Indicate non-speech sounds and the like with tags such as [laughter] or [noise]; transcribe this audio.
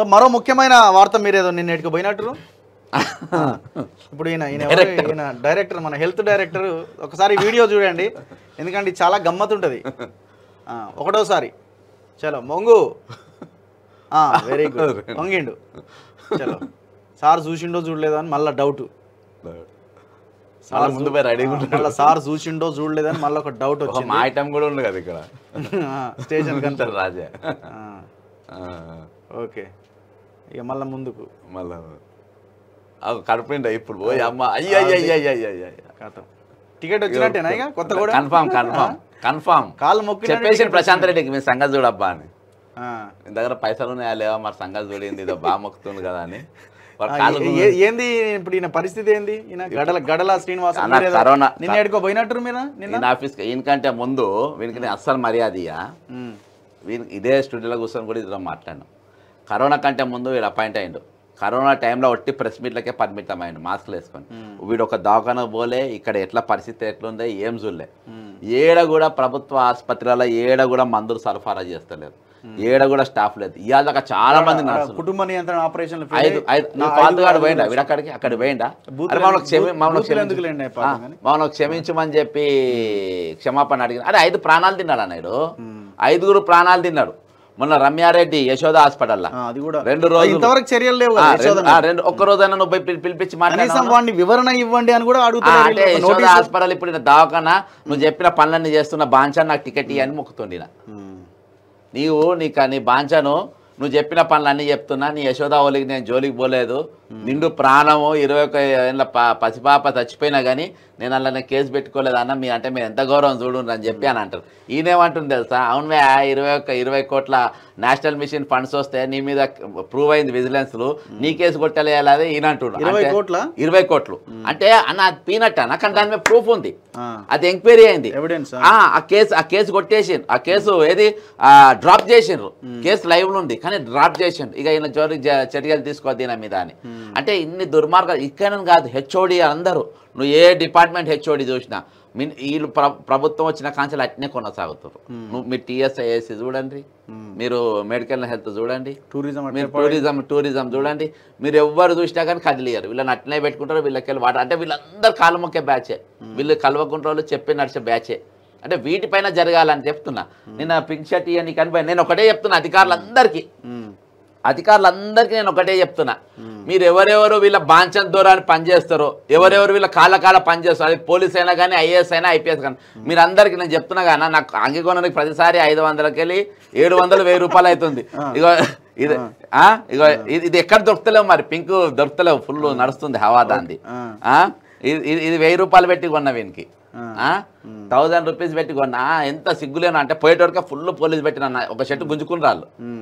so మరో ముఖ్యమైన వార్త మీరు ఏదో నిన్నటికి పోయినట్టు [laughs] ఇప్పుడు ఈయన ఈయన డైరెక్టర్ మన హెల్త్ డైరెక్టర్ ఒకసారి వీడియో చూడండి ఎందుకంటే చాలా గమ్మత్ ఉంటుంది ఒకటోసారి చలో మొంగు వెరీ గుడ్ [laughs] మొంగిండు చలో సార్ చూసిండో చూడలేదో అని మళ్ళీ డౌట్ మళ్ళీ సార్ చూసిండో చూడలేదని మళ్ళీ ఒక డౌట్ వచ్చింది మా ఐటమ్ కూడా ఉండదు కదా ఇక్కడ స్టేషన్ [laughs] కంటారు రాజా ఓకే ఇక మళ్ళీ ముందుకు మళ్ళీ కడపండి ఇప్పుడు పోయి అమ్మ టికెట్ వచ్చినట్టేనా ఇక కొత్త కూడా కన్ఫామ్ కన్ఫామ్ కన్ఫామ్ కాలు మొక్క చెప్పేసి ప్రశాంత్ రెడ్డికి మీ సంగతి చూడబ్బా అని నీ దగ్గర పైసలు ఉన్నాయా లేవా మరి సంగతి చూడింది ఇదో బాగా మొక్కుతుంది కదా అని ఏంది ఇప్పుడు ఈయన పరిస్థితి ఏంది ఈయన గడల గడల శ్రీనివాస కరోనా నిన్న ఎడుకో పోయినట్టు మీరు నిన్న ఆఫీస్ ఈయనకంటే ముందు వీనికి అస్సలు మర్యాద ఇదే స్టూడియోలో కూర్చొని కూడా ఇద్దరు మాట్లాడినాం కరోనా కంటే ముందు వీడు అపాయింట్ అయ్యిండు కరోనా టైంలో ఒట్టి ప్రెస్ మీట్లకే పరిమితం అయ్యిండు మాస్క్లు వేసుకొని వీడు ఒక దవాఖాన పోలే ఇక్కడ ఎట్లా పరిస్థితి ఎట్లుంది ఏం చూడలే ఏడ కూడా ప్రభుత్వ ఆసుపత్రులలో ఏడ కూడా మందులు సరఫరా చేస్తలేదు ఏడ కూడా స్టాఫ్ లేదు ఇవాళ చాలా మంది కుటుంబ నియంత్రణ ఆపరేషన్ పాతగాడు పోయిండా వీడక్కడికి అక్కడ పోయిండా మమ్మల్ని క్షమించమని చెప్పి క్షమాపణ అడిగిన అదే ఐదు ప్రాణాలు తిన్నాడు అన్నాడు ఐదుగురు ప్రాణాలు తిన్నాడు మొన్న రమ్యారెడ్డి యశోద హాస్పిటల్ రెండు రోజులు ఇంతవరకు చర్యలు లేవు ఒక్క రోజైనా నువ్వు పిలిపించి మాట్లాడి వివరణ ఇవ్వండి అని కూడా అడుగుతున్నా యశోద హాస్పిటల్ ఇప్పుడు దావకనా నువ్వు చెప్పిన పనులన్నీ చేస్తున్న బాంఛా నాకు టికెట్ ఇవ్వని మొక్కుతుంది నీవు నీకు నీ బాంఛాను నువ్వు చెప్పిన పనులన్నీ చెప్తున్నా నీ యశోద ఓలికి నేను జోలికి పోలేదు నిండు ప్రాణము ఇరవై ఒక ఏళ్ళ పసిపాప చచ్చిపోయినా కానీ నేను అలానే కేసు పెట్టుకోలేదు అన్న మీ అంటే మీరు ఎంత గౌరవం చూడండి అని చెప్పి అని అంటారు ఈయనేమంటుంది తెలుసా అవునువే ఇరవై ఒక ఇరవై కోట్ల నేషనల్ మిషన్ ఫండ్స్ వస్తే నీ మీద ప్రూవ్ అయింది విజిలెన్స్ నీ కేసు కొట్టలేదు ఈయన అంటున్నాడు ఇరవై కోట్ల ఇరవై కోట్లు అంటే అన్న అది పీనట్ అన్న కానీ దాని మీద ప్రూఫ్ ఉంది అది ఎంక్వైరీ అయింది ఎవిడెన్స్ ఆ కేసు ఆ కేసు కొట్టేసి ఆ కేసు ఏది డ్రాప్ చేసిండ్రు కేసు లైవ్ ఉంది కానీ డ్రాప్ చేసిండ్రు ఇక ఈయన జోరి చర్యలు తీసుకోవద్దు మీద అని అంటే ఇన్ని దుర్మార్గాలు ఇక్కడనే కాదు హెచ్ఓడి అందరూ నువ్వు ఏ డిపార్ట్మెంట్ హెచ్ఓడి చూసినా మీ వీళ్ళు ప్రభుత్వం వచ్చిన కాంచెలు అట్నే కొనసాగుతారు నువ్వు మీరు టీఎస్ఐఎస్సి చూడండి మీరు మెడికల్ హెల్త్ చూడండి టూరిజం మీరు టూరిజం టూరిజం చూడండి మీరు ఎవ్వరు చూసినా కానీ కదిలియరు వీళ్ళని అట్నే పెట్టుకుంటారు వీళ్ళకెళ్ళి వాట అంటే వీళ్ళందరూ కాలమొక్కే బ్యాచే వీళ్ళు కలవకుంట్రోలు చెప్పి నడిచే బ్యాచే అంటే వీటిపైన జరగాలని చెప్తున్నా నేను పింక్ షర్ట్ ఇవన్నీ కనిపోయి నేను ఒకటే చెప్తున్నా అధికారులందరికీ అధికారులందరికీ నేను ఒకటే చెప్తున్నా మీరు ఎవరెవరు వీళ్ళ బాంఛన్ దూరాన్ని పనిచేస్తారు ఎవరెవరు వీళ్ళ కాళ్ళ పనిచేస్తారు అది పోలీస్ అయినా కానీ ఐఏఎస్ అయినా ఐపీఎస్ కానీ మీరు అందరికీ నేను చెప్తున్నా కానీ నాకు అంగీకోణానికి ప్రతిసారి ఐదు వందలకి వెళ్ళి ఏడు వందలు వెయ్యి రూపాయలు అవుతుంది ఇగో ఇది ఇగో ఇది ఎక్కడ దొరుకుతలేవు మరి పింక్ దొరుకుతలేవు ఫుల్ నడుస్తుంది హవా దాంది ఇది వెయ్యి రూపాయలు పెట్టి కొన్నా వీనికి థౌజండ్ రూపీస్ పెట్టి కొన్నా ఎంత సిగ్గులేను అంటే పోయేటోరికే ఫుల్ పోలీస్ పెట్టిన ఒక షర్ట్ గుంజుకుని రాళ్ళు